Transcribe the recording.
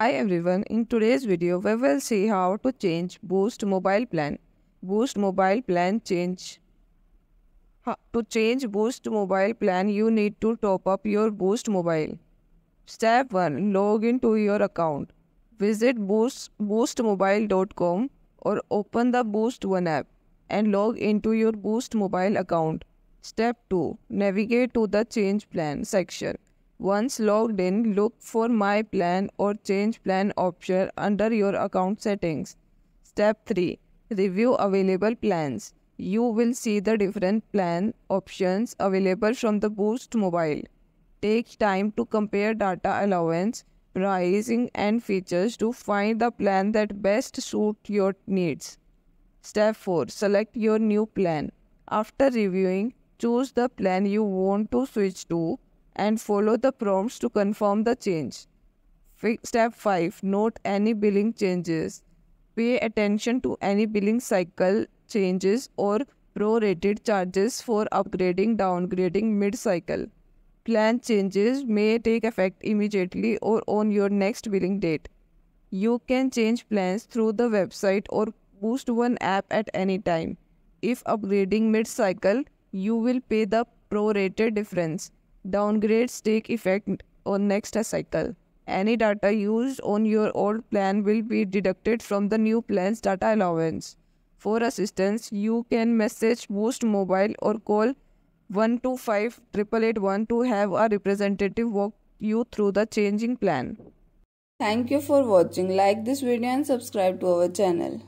Hi everyone, in today's video we will see how to change Boost mobile plan. Boost mobile plan change. To change Boost mobile plan you need to top up your Boost mobile. Step 1. Log into your account. Visit boost, boostmobile.com or open the Boost One app and log into your Boost mobile account. Step 2. Navigate to the change plan section once logged in, look for My Plan or Change Plan option under your account settings. Step 3. Review available plans. You will see the different plan options available from the Boost Mobile. Take time to compare data allowance, pricing and features to find the plan that best suits your needs. Step 4. Select your new plan. After reviewing, choose the plan you want to switch to and follow the prompts to confirm the change. Step 5 Note any billing changes. Pay attention to any billing cycle changes or prorated charges for upgrading, downgrading mid cycle. Plan changes may take effect immediately or on your next billing date. You can change plans through the website or boost one app at any time. If upgrading mid cycle, you will pay the prorated difference downgrade stake effect on next cycle. Any data used on your old plan will be deducted from the new plan's data allowance. For assistance, you can message Boost Mobile or call 125 888 to have a representative walk you through the changing plan. Thank you for watching. Like this video and subscribe to our channel.